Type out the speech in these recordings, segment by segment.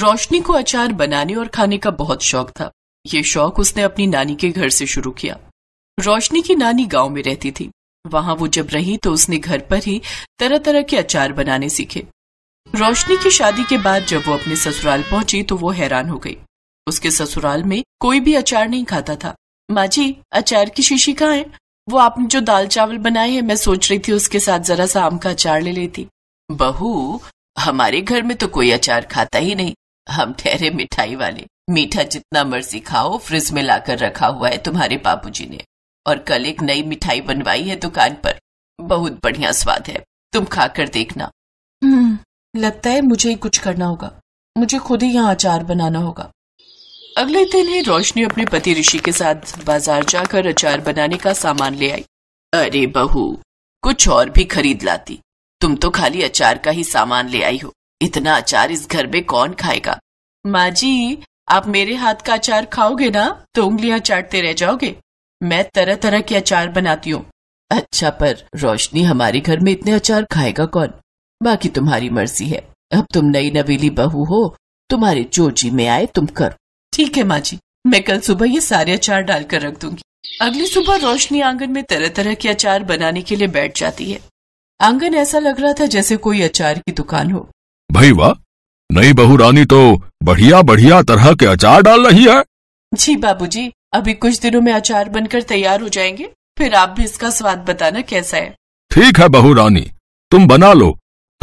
रोशनी को अचार बनाने और खाने का बहुत शौक था ये शौक उसने अपनी नानी के घर से शुरू किया रोशनी की नानी गांव में रहती थी वहां वो जब रही तो उसने घर पर ही तरह तरह के अचार बनाने सीखे रोशनी की शादी के बाद जब वो अपने ससुराल पहुंची तो वो हैरान हो गई उसके ससुराल में कोई भी अचार नहीं खाता था माँ जी अचार की शीशी कहाँ है वो आपने जो दाल चावल बनाए हैं मैं सोच रही थी उसके साथ जरा सा आम का अचार ले लेती बहू हमारे घर में तो कोई अचार खाता ही नहीं हम ठहरे मिठाई वाले मीठा जितना मर्जी खाओ फ्रिज में लाकर रखा हुआ है तुम्हारे बाबूजी ने और कल एक नई मिठाई बनवाई है दुकान पर बहुत बढ़िया स्वाद है तुम खाकर देखना हम्म, लगता है मुझे ही कुछ करना होगा मुझे खुद ही यहाँ अचार बनाना होगा अगले दिन ही रोशनी अपने पति ऋषि के साथ बाजार जाकर अचार बनाने का सामान ले आई अरे बहू कुछ और भी खरीद लाती तुम तो खाली अचार का ही सामान ले आई हो इतना अचार इस घर में कौन खाएगा माँ जी आप मेरे हाथ का अचार खाओगे ना तो उंगलियां चाटते रह जाओगे मैं तरह तरह के अचार बनाती हूँ अच्छा पर रोशनी हमारे घर में इतने अचार खाएगा कौन बाकी तुम्हारी मर्जी है अब तुम नई नवेली बहू हो तुम्हारे जो जी में आए तुम करो ठीक है माँ जी मैं कल सुबह ये सारे अचार डालकर रख दूंगी अगली सुबह रोशनी आंगन में तरह तरह के अचार बनाने के लिए बैठ जाती है आंगन ऐसा लग रहा था जैसे कोई अचार की दुकान हो भाई वाह नई बहू रानी तो बढ़िया बढ़िया तरह के अचार डाल रही है जी बाबूजी, अभी कुछ दिनों में अचार बनकर तैयार हो जाएंगे फिर आप भी इसका स्वाद बताना कैसा है ठीक है बहू रानी तुम बना लो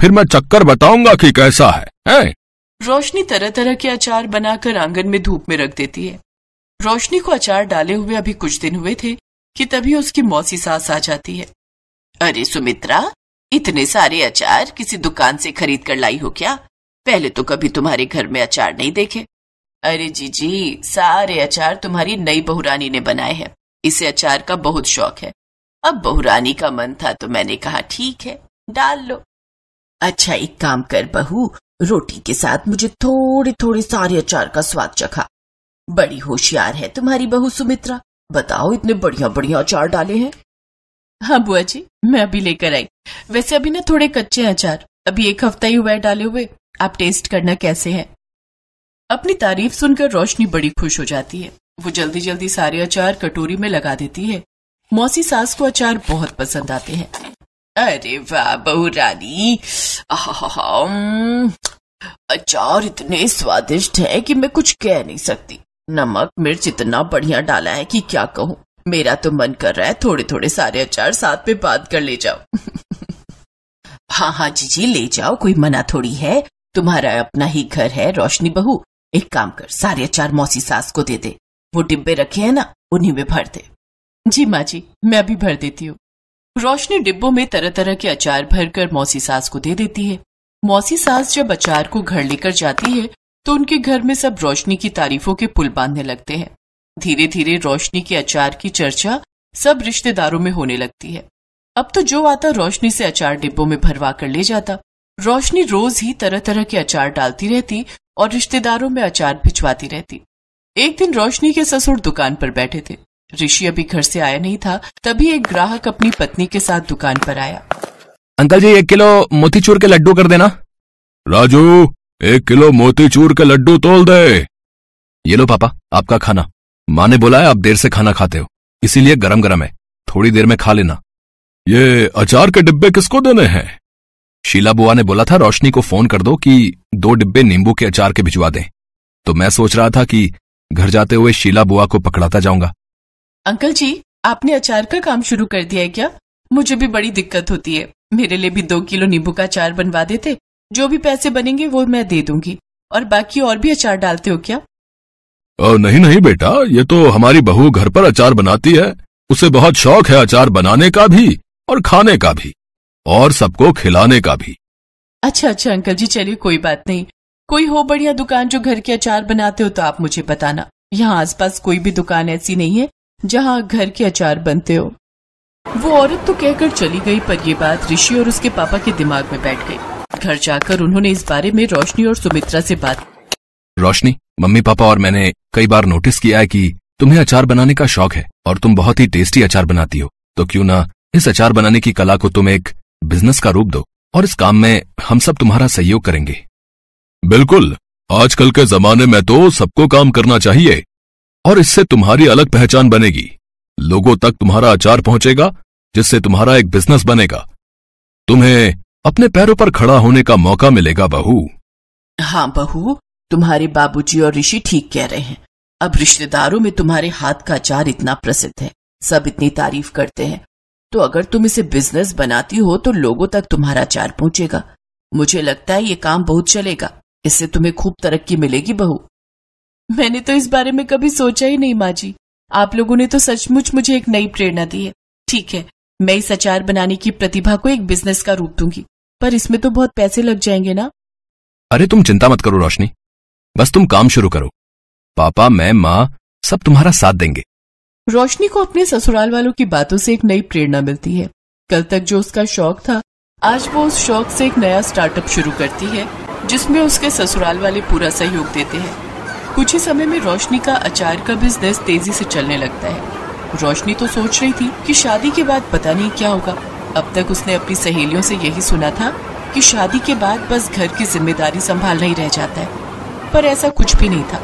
फिर मैं चक्कर बताऊंगा कि कैसा है, है? रोशनी तरह तरह के अचार बनाकर आंगन में धूप में रख देती है रोशनी को अचार डाले हुए अभी कुछ दिन हुए थे कि तभी उसकी मौसी सास आ जाती है अरे सुमित्रा इतने सारे अचार किसी दुकान से खरीद कर लाई हो क्या पहले तो कभी तुम्हारे घर में अचार नहीं देखे अरे जी जी सारे अचार तुम्हारी नई बहुरानी ने बनाए हैं इसे अचार का बहुत शौक है अब बहुरानी का मन था तो मैंने कहा ठीक है डाल लो अच्छा एक काम कर बहू रोटी के साथ मुझे थोड़े थोड़े सारे अचार का स्वाद चखा बड़ी होशियार है तुम्हारी बहू सुमित्रा बताओ इतने बढ़िया बढ़िया अचार डाले हैं हाँ बुआ जी मैं अभी लेकर आई वैसे अभी ना थोड़े कच्चे अचार अभी एक हफ्ता ही हुआ है डाले हुए आप टेस्ट करना कैसे है अपनी तारीफ सुनकर रोशनी बड़ी खुश हो जाती है वो जल्दी जल्दी सारे अचार कटोरी में लगा देती है मौसी सास को अचार बहुत पसंद आते हैं अरे वाह बहू रानी अचार इतने स्वादिष्ट है कि मैं कुछ कह नहीं सकती नमक मिर्च इतना बढ़िया डाला है कि क्या कहूँ मेरा तो मन कर रहा है थोड़े थोड़े सारे अचार साथ में बात कर ले जाओ हाँ हाँ जी जी ले जाओ कोई मना थोड़ी है तुम्हारा अपना ही घर है रोशनी बहू एक काम कर सारे अचार मौसी सास को दे दे वो डिब्बे रखे हैं ना उन्हीं में भर दे जी माँ जी मैं अभी भर देती हूँ रोशनी डिब्बों में तरह तरह के अचार भरकर मौसी सास को दे देती है मौसी सास जब अचार को घर लेकर जाती है तो उनके घर में सब रोशनी की तारीफों के पुल बांधने लगते हैं धीरे धीरे रोशनी के अचार की चर्चा सब रिश्तेदारों में होने लगती है अब तो जो आता रोशनी से अचार डिब्बों में भरवा कर ले जाता रोशनी रोज ही तरह तरह के अचार डालती रहती और रिश्तेदारों में अचार भिजवाती रहती एक दिन रोशनी के ससुर दुकान पर बैठे थे ऋषि अभी घर से आया नहीं था तभी एक ग्राहक अपनी पत्नी के साथ दुकान पर आया अंकल जी एक किलो मोतीचूर के लड्डू कर देना राजू एक किलो मोतीचूर के लड्डू तोल दे ये लो पापा आपका खाना माँ ने बोला है आप देर से खाना खाते हो इसीलिए गरम गरम है थोड़ी देर में खा लेना ये अचार के डिब्बे किसको देने हैं शीला बुआ ने बोला था रोशनी को फोन कर दो कि दो डिब्बे नींबू के अचार के भिजवा दें तो मैं सोच रहा था कि घर जाते हुए शीला बुआ को पकड़ाता जाऊंगा अंकल जी आपने अचार का काम शुरू कर दिया है क्या मुझे भी बड़ी दिक्कत होती है मेरे लिए भी दो किलो नींबू का अचार बनवा देते जो भी पैसे बनेंगे वो मैं दे दूंगी और बाकी और भी अचार डालते हो क्या ओ, नहीं नहीं बेटा ये तो हमारी बहू घर पर अचार बनाती है उसे बहुत शौक है अचार बनाने का भी और खाने का भी और सबको खिलाने का भी अच्छा अच्छा अंकल जी चलिए कोई बात नहीं कोई हो बढ़िया दुकान जो घर के अचार बनाते हो तो आप मुझे बताना यहाँ आसपास कोई भी दुकान ऐसी नहीं है जहाँ घर के अचार बनते हो वो औरत तो कहकर चली गई पर ये बात ऋषि और उसके पापा के दिमाग में बैठ गई घर जाकर उन्होंने इस बारे में रोशनी और सुमित्रा से बात रोशनी मम्मी पापा और मैंने कई बार नोटिस किया है कि तुम्हें अचार बनाने का शौक है और तुम बहुत ही टेस्टी अचार बनाती हो तो क्यों ना इस अचार बनाने की कला को तुम एक बिजनेस का रूप दो और इस काम में हम सब तुम्हारा सहयोग करेंगे बिल्कुल आजकल के जमाने में तो सबको काम करना चाहिए और इससे तुम्हारी अलग पहचान बनेगी लोगों तक तुम्हारा आचार पहुंचेगा जिससे तुम्हारा एक बिजनेस बनेगा तुम्हें अपने पैरों पर खड़ा होने का मौका मिलेगा बहू हाँ बहू तुम्हारे बाबूजी और ऋषि ठीक कह रहे हैं अब रिश्तेदारों में तुम्हारे हाथ का आचार इतना प्रसिद्ध है सब इतनी तारीफ करते हैं तो अगर तुम इसे बिजनेस बनाती हो तो लोगों तक तुम्हारा चार पहुंचेगा मुझे लगता है ये काम बहुत चलेगा इससे तुम्हें खूब तरक्की मिलेगी बहू मैंने तो इस बारे में कभी सोचा ही नहीं माँ जी आप लोगों ने तो सचमुच मुझे एक नई प्रेरणा दी है ठीक है मैं इस अचार बनाने की प्रतिभा को एक बिजनेस का रूप दूंगी पर इसमें तो बहुत पैसे लग जाएंगे ना अरे तुम चिंता मत करो रोशनी बस तुम काम शुरू करो पापा मैं माँ सब तुम्हारा साथ देंगे रोशनी को अपने ससुराल वालों की बातों से एक नई प्रेरणा मिलती है कल तक जो उसका शौक था आज वो उस शौक से एक नया स्टार्टअप शुरू करती है जिसमें उसके ससुराल वाले पूरा सहयोग देते हैं कुछ ही समय में रोशनी का अचार का बिजनेस तेजी से चलने लगता है रोशनी तो सोच रही थी कि शादी के बाद पता नहीं क्या होगा अब तक उसने अपनी सहेलियों से यही सुना था कि शादी के बाद बस घर की जिम्मेदारी संभालना ही रह जाता है पर ऐसा कुछ भी नहीं था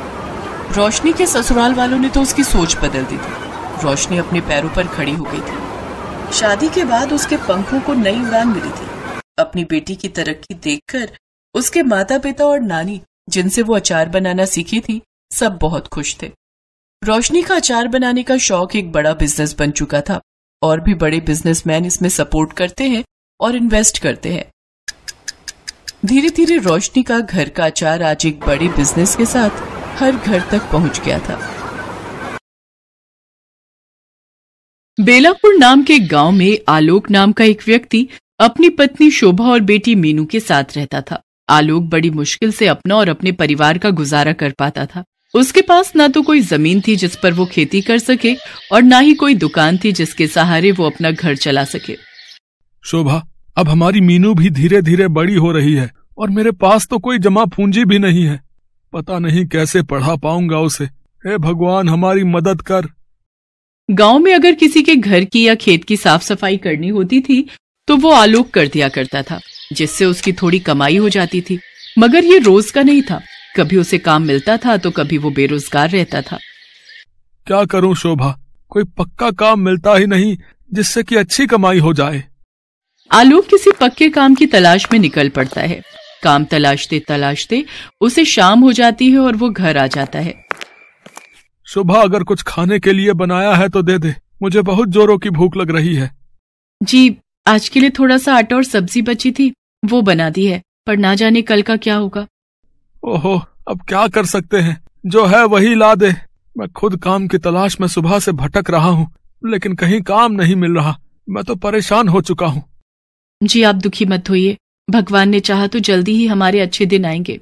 रोशनी के ससुराल वालों ने तो उसकी सोच बदल दी थी रोशनी अपने पैरों पर खड़ी हो गई थी शादी के बाद उसके पंखों को नई उड़ान मिली थी अपनी बेटी की तरक्की देखकर उसके माता पिता और नानी जिनसे वो अचार बनाना सीखी थी सब बहुत खुश थे रोशनी का अचार बनाने का शौक एक बड़ा बिजनेस बन चुका था और भी बड़े बिजनेसमैन इसमें सपोर्ट करते हैं और इन्वेस्ट करते हैं धीरे धीरे रोशनी का घर का अचार आज एक बड़े बिजनेस के साथ हर घर तक पहुंच गया था बेलापुर नाम के गांव में आलोक नाम का एक व्यक्ति अपनी पत्नी शोभा और बेटी मीनू के साथ रहता था आलोक बड़ी मुश्किल से अपना और अपने परिवार का गुजारा कर पाता था उसके पास ना तो कोई जमीन थी जिस पर वो खेती कर सके और ना ही कोई दुकान थी जिसके सहारे वो अपना घर चला सके शोभा अब हमारी मीनू भी धीरे धीरे बड़ी हो रही है और मेरे पास तो कोई जमा पूंजी भी नहीं है पता नहीं कैसे पढ़ा पाऊंगा उसे हे भगवान हमारी मदद कर गांव में अगर किसी के घर की या खेत की साफ सफाई करनी होती थी तो वो आलोक कर दिया करता था जिससे उसकी थोड़ी कमाई हो जाती थी मगर ये रोज का नहीं था कभी उसे काम मिलता था तो कभी वो बेरोजगार रहता था क्या करूं शोभा कोई पक्का काम मिलता ही नहीं जिससे कि अच्छी कमाई हो जाए आलोक किसी पक्के काम की तलाश में निकल पड़ता है काम तलाशते तलाशते उसे शाम हो जाती है और वो घर आ जाता है सुबह अगर कुछ खाने के लिए बनाया है तो दे दे मुझे बहुत जोरों की भूख लग रही है जी आज के लिए थोड़ा सा आटा और सब्जी बची थी वो बना दी है पर ना जाने कल का क्या होगा ओहो अब क्या कर सकते हैं जो है वही ला दे मैं खुद काम की तलाश में सुबह से भटक रहा हूँ लेकिन कहीं काम नहीं मिल रहा मैं तो परेशान हो चुका हूँ जी आप दुखी मत होइए भगवान ने चाहा तो जल्दी ही हमारे अच्छे दिन आएंगे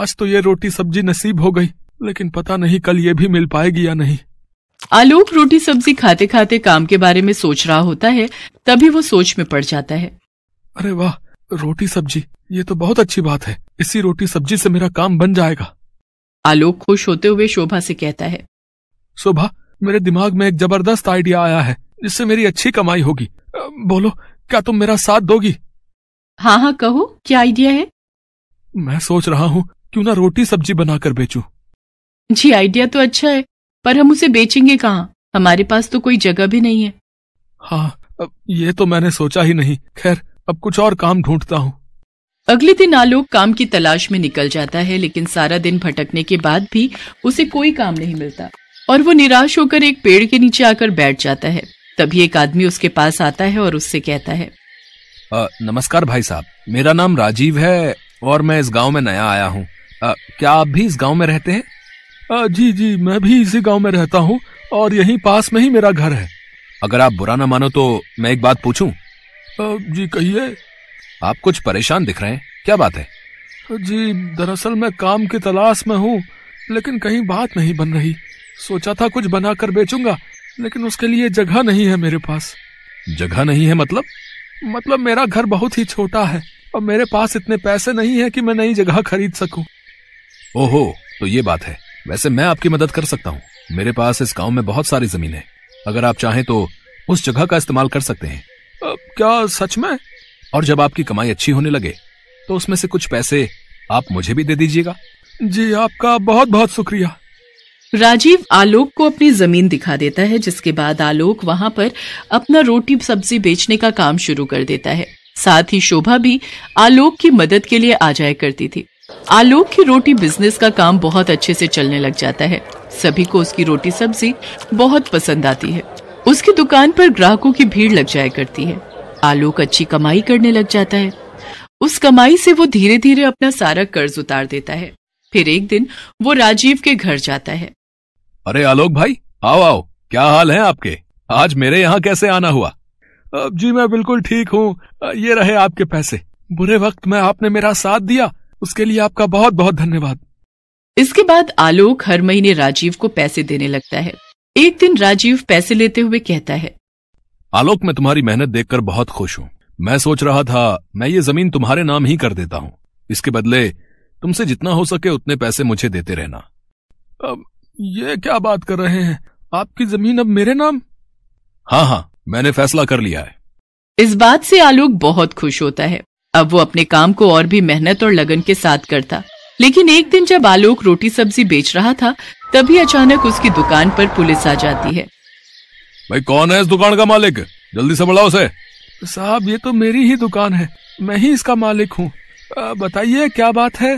आज तो ये रोटी सब्जी नसीब हो गई लेकिन पता नहीं कल ये भी मिल पाएगी या नहीं आलोक रोटी सब्जी खाते खाते काम के बारे में सोच रहा होता है तभी वो सोच में पड़ जाता है अरे वाह रोटी सब्जी ये तो बहुत अच्छी बात है इसी रोटी सब्जी से मेरा काम बन जाएगा आलोक खुश होते हुए शोभा से कहता है शोभा मेरे दिमाग में एक जबरदस्त आइडिया आया है जिससे मेरी अच्छी कमाई होगी बोलो क्या तुम मेरा साथ दोगी हाँ हाँ कहो क्या आइडिया है मैं सोच रहा हूँ क्यों ना रोटी सब्जी बनाकर बेचूं। जी आइडिया तो अच्छा है पर हम उसे बेचेंगे कहाँ हमारे पास तो कोई जगह भी नहीं है हाँ अब ये तो मैंने सोचा ही नहीं खैर अब कुछ और काम ढूंढता हूँ अगले दिन आलोक काम की तलाश में निकल जाता है लेकिन सारा दिन भटकने के बाद भी उसे कोई काम नहीं मिलता और वो निराश होकर एक पेड़ के नीचे आकर बैठ जाता है तभी एक आदमी उसके पास आता है और उससे कहता है आ, नमस्कार भाई साहब मेरा नाम राजीव है और मैं इस गांव में नया आया हूँ क्या आप भी इस गांव में रहते हैं जी जी मैं भी इसी गांव में रहता हूँ और यहीं पास में ही मेरा घर है अगर आप बुरा ना मानो तो मैं एक बात पूछूं जी कहिए आप कुछ परेशान दिख रहे हैं क्या बात है जी दरअसल मैं काम की तलाश में हूँ लेकिन कहीं बात नहीं बन रही सोचा था कुछ बनाकर बेचूंगा लेकिन उसके लिए जगह नहीं है मेरे पास जगह नहीं है मतलब मतलब मेरा घर बहुत ही छोटा है और मेरे पास इतने पैसे नहीं है कि मैं नई जगह खरीद सकूं। ओहो तो ये बात है वैसे मैं आपकी मदद कर सकता हूँ मेरे पास इस गाँव में बहुत सारी जमीन है अगर आप चाहें तो उस जगह का इस्तेमाल कर सकते हैं अब क्या सच में और जब आपकी कमाई अच्छी होने लगे तो उसमें से कुछ पैसे आप मुझे भी दे दीजिएगा जी आपका बहुत बहुत शुक्रिया राजीव आलोक को अपनी जमीन दिखा देता है जिसके बाद आलोक वहाँ पर अपना रोटी सब्जी बेचने का काम शुरू कर देता है साथ ही शोभा भी आलोक की मदद के लिए आ जाया करती थी आलोक की रोटी बिजनेस का काम बहुत अच्छे से चलने लग जाता है सभी को उसकी रोटी सब्जी बहुत पसंद आती है उसकी दुकान पर ग्राहकों की भीड़ लग जाया करती है आलोक अच्छी कमाई करने लग जाता है उस कमाई से वो धीरे धीरे अपना सारा कर्ज उतार देता है फिर एक दिन वो राजीव के घर जाता है अरे आलोक भाई आओ आओ क्या हाल है आपके आज मेरे यहाँ कैसे आना हुआ जी मैं बिल्कुल ठीक हूँ ये रहे आपके पैसे बुरे वक्त में आपने मेरा साथ दिया उसके लिए आपका बहुत बहुत धन्यवाद इसके बाद आलोक हर महीने राजीव को पैसे देने लगता है एक दिन राजीव पैसे लेते हुए कहता है आलोक मैं तुम्हारी मेहनत देखकर बहुत खुश हूँ मैं सोच रहा था मैं ये जमीन तुम्हारे नाम ही कर देता हूँ इसके बदले तुमसे जितना हो सके उतने पैसे मुझे देते रहना अब ये क्या बात कर रहे हैं आपकी जमीन अब मेरे नाम हाँ हाँ मैंने फैसला कर लिया है इस बात से आलोक बहुत खुश होता है अब वो अपने काम को और भी मेहनत और लगन के साथ करता लेकिन एक दिन जब आलोक रोटी सब्जी बेच रहा था तभी अचानक उसकी दुकान पर पुलिस आ जाती है भाई कौन है इस दुकान का मालिक जल्दी से बुलाओ उसे साहब ये तो मेरी ही दुकान है मैं ही इसका मालिक हूँ बताइए क्या बात है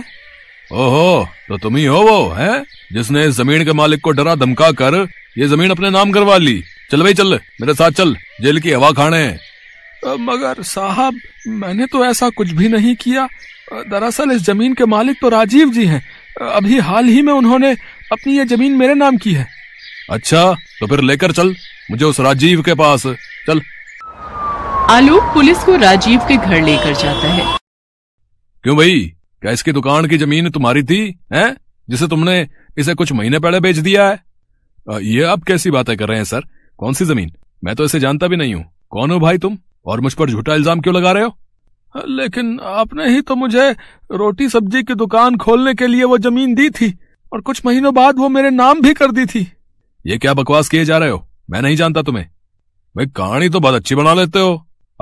ओहो तो तुम ही हो वो है जिसने इस जमीन के मालिक को डरा धमका कर ये जमीन अपने नाम करवा ली चल भाई चल मेरे साथ चल जेल की हवा खाने मगर साहब मैंने तो ऐसा कुछ भी नहीं किया दरअसल इस जमीन के मालिक तो राजीव जी हैं अभी हाल ही में उन्होंने अपनी ये जमीन मेरे नाम की है अच्छा तो फिर लेकर चल मुझे उस राजीव के पास चल आलोक पुलिस को राजीव के घर लेकर जाता है क्यों भाई क्या इसकी दुकान की जमीन तुम्हारी थी है जिसे तुमने इसे कुछ महीने पहले बेच दिया है ये आप कैसी बातें कर रहे हैं सर कौन सी जमीन मैं तो इसे जानता भी नहीं हूँ कौन हो भाई तुम और मुझ पर झूठा इल्जाम क्यों लगा रहे हो लेकिन आपने ही तो मुझे रोटी सब्जी की दुकान खोलने के लिए वो जमीन दी थी और कुछ महीनों बाद वो मेरे नाम भी कर दी थी ये क्या बकवास किए जा रहे हो मैं नहीं जानता तुम्हें भाई कहानी तो बहुत अच्छी बना लेते हो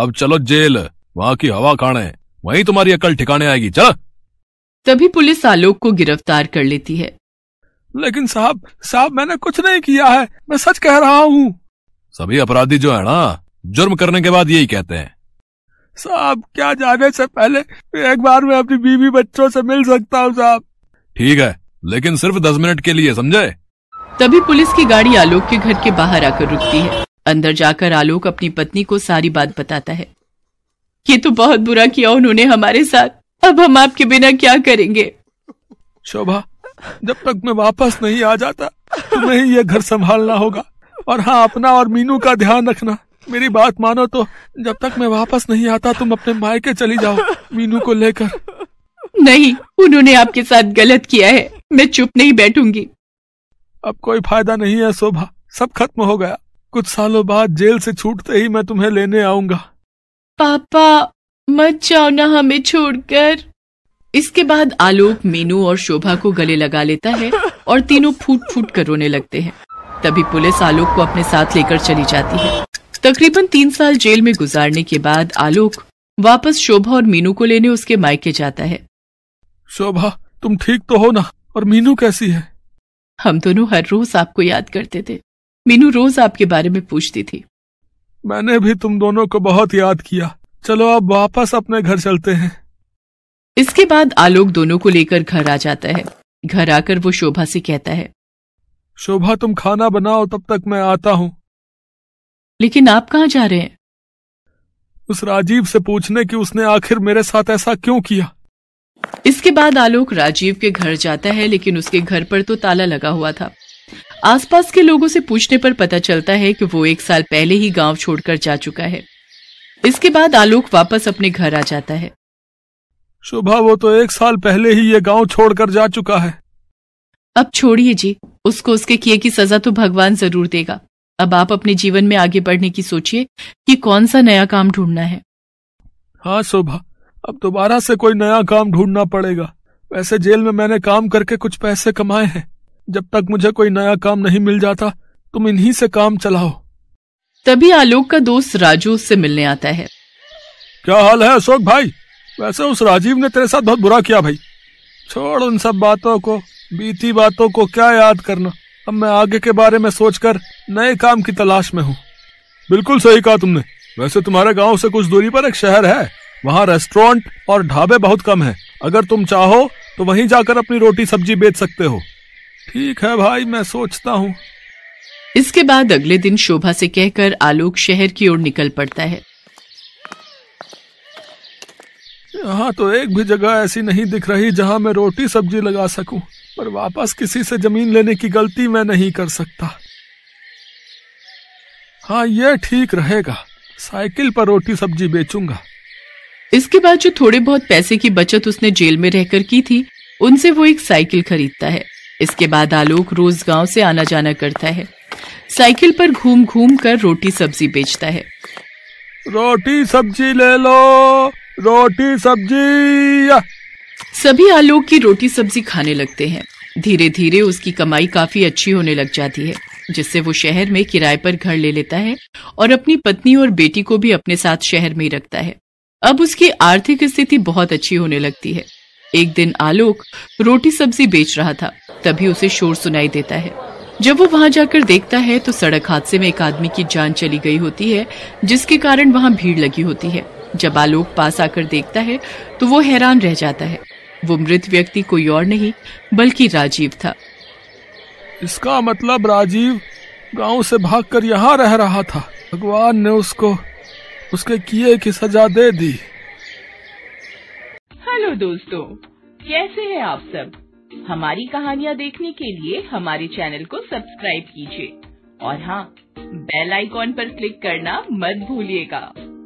अब चलो जेल वहाँ की हवा खाने वहीं तुम्हारी अकल ठिकाने आएगी चल तभी पुलिस आलोक को गिरफ्तार कर लेती है लेकिन साहब साहब मैंने कुछ नहीं किया है मैं सच कह रहा हूँ सभी अपराधी जो है ना जुर्म करने के बाद यही कहते हैं साहब क्या जाने से पहले एक बार मैं अपनी बीवी बच्चों से मिल सकता हूँ साहब ठीक है लेकिन सिर्फ दस मिनट के लिए समझे तभी पुलिस की गाड़ी आलोक के घर के बाहर आकर रुकती है अंदर जाकर आलोक अपनी पत्नी को सारी बात बताता है ये तो बहुत बुरा किया उन्होंने हमारे साथ अब हम आपके बिना क्या करेंगे शोभा जब तक मैं वापस नहीं आ जाता तुम्हें ये घर संभालना होगा और हाँ अपना और मीनू का ध्यान रखना मेरी बात मानो तो जब तक मैं वापस नहीं आता तुम अपने मायके चली जाओ मीनू को लेकर नहीं उन्होंने आपके साथ गलत किया है मैं चुप नहीं बैठूंगी अब कोई फायदा नहीं है शोभा सब खत्म हो गया कुछ सालों बाद जेल से छूटते ही मैं तुम्हें लेने आऊंगा पापा मत जाओ ना हमें छोड़कर इसके बाद आलोक मीनू और शोभा को गले लगा लेता है और तीनों फूट फूट कर रोने लगते हैं तभी पुलिस आलोक को अपने साथ लेकर चली जाती है तकरीबन तीन साल जेल में गुजारने के बाद आलोक वापस शोभा और मीनू को लेने उसके मायके जाता है शोभा तुम ठीक तो हो ना और मीनू कैसी है हम दोनों हर रोज आपको याद करते थे मीनू रोज आपके बारे में पूछती थी मैंने भी तुम दोनों को बहुत याद किया चलो अब वापस अपने घर चलते हैं इसके बाद आलोक दोनों को लेकर घर आ जाता है घर आकर वो शोभा से कहता है शोभा तुम खाना बनाओ तब तक मैं आता हूँ लेकिन आप कहाँ जा रहे हैं उस राजीव से पूछने कि उसने आखिर मेरे साथ ऐसा क्यों किया इसके बाद आलोक राजीव के घर जाता है लेकिन उसके घर पर तो ताला लगा हुआ था आसपास के लोगों से पूछने पर पता चलता है कि वो एक साल पहले ही गांव छोड़कर जा चुका है इसके बाद आलोक वापस अपने घर आ जाता है शोभा वो तो एक साल पहले ही ये गांव छोड़कर जा चुका है अब छोड़िए जी उसको उसके किए की सजा तो भगवान जरूर देगा अब आप अपने जीवन में आगे बढ़ने की सोचिए कि कौन सा नया काम ढूंढना है हाँ शोभा अब दोबारा से कोई नया काम ढूंढना पड़ेगा वैसे जेल में मैंने काम करके कुछ पैसे कमाए हैं जब तक मुझे कोई नया काम नहीं मिल जाता तुम इन्हीं से काम चलाओ तभी आलोक का दोस्त राजू उससे मिलने आता है क्या हाल है अशोक भाई वैसे उस राजीव ने तेरे साथ बहुत बुरा किया भाई छोड़ उन सब बातों को बीती बातों को क्या याद करना अब मैं आगे के बारे में सोचकर नए काम की तलाश में हूँ बिल्कुल सही कहा तुमने वैसे तुम्हारे गांव से कुछ दूरी पर एक शहर है वहाँ रेस्टोरेंट और ढाबे बहुत कम हैं। अगर तुम चाहो तो वहीं जाकर अपनी रोटी सब्जी बेच सकते हो ठीक है भाई मैं सोचता हूँ इसके बाद अगले दिन शोभा से कहकर आलोक शहर की ओर निकल पड़ता है यहाँ तो एक भी जगह ऐसी नहीं दिख रही जहाँ मैं रोटी सब्जी लगा सकूं। पर वापस किसी से जमीन लेने की गलती मैं नहीं कर सकता हाँ यह ठीक रहेगा साइकिल पर रोटी सब्जी बेचूंगा इसके बाद जो थोड़े बहुत पैसे की बचत उसने जेल में रहकर की थी उनसे वो एक साइकिल खरीदता है इसके बाद आलोक रोज गांव से आना जाना करता है साइकिल पर घूम घूम कर रोटी सब्जी बेचता है रोटी सब्जी ले लो रोटी सब्जी सभी आलोक की रोटी सब्जी खाने लगते हैं धीरे धीरे उसकी कमाई काफी अच्छी होने लग जाती है जिससे वो शहर में किराए पर घर ले लेता है और अपनी पत्नी और बेटी को भी अपने साथ शहर में रखता है अब उसकी आर्थिक स्थिति बहुत अच्छी होने लगती है एक दिन आलोक रोटी सब्जी बेच रहा था तभी उसे शोर सुनाई देता है जब वो वहाँ जाकर देखता है तो सड़क हादसे में एक आदमी की जान चली गई होती है जिसके कारण वहाँ भीड़ लगी होती है जब आलोक पास आकर देखता है तो वो हैरान रह जाता है वो मृत व्यक्ति कोई और नहीं बल्कि राजीव था इसका मतलब राजीव गांव से भागकर यहाँ रह रहा था भगवान ने उसको उसके किए की सजा दे दी हेलो दोस्तों कैसे हैं आप सब हमारी कहानियाँ देखने के लिए हमारे चैनल को सब्सक्राइब कीजिए और हाँ बेल आइकॉन पर क्लिक करना मत भूलिएगा